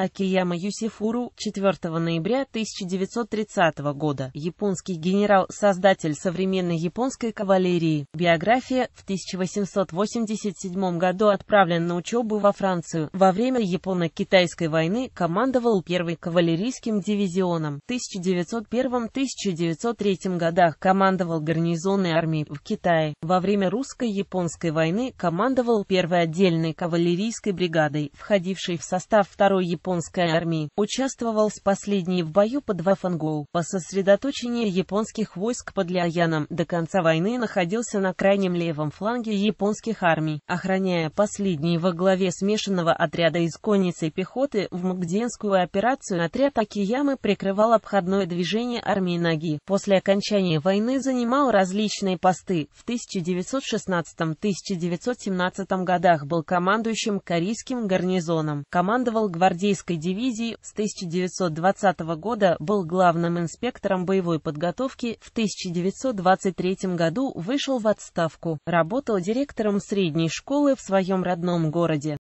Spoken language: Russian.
Акияма Юсифуру 4 ноября 1930 года, японский генерал, создатель современной японской кавалерии. Биография в 1887 году отправлен на учебу во Францию. Во время Японо-Китайской войны командовал первым кавалерийским дивизионом. В 1901-1903 годах командовал гарнизонной армией в Китае. Во время русско-японской войны командовал первой отдельной кавалерийской бригадой, входившей в состав второй японской японской армии, участвовал с последней в бою под Вафангоу. По сосредоточению японских войск под Ляояном до конца войны находился на крайнем левом фланге японских армий, охраняя последний во главе смешанного отряда из конницы и пехоты в Магденскую операцию отряд Акиямы прикрывал обходное движение армии Наги. После окончания войны занимал различные посты. В 1916-1917 годах был командующим корейским гарнизоном, командовал гвардейским артиллерийской дивизии с 1920 года, был главным инспектором боевой подготовки, в 1923 году вышел в отставку, работал директором средней школы в своем родном городе.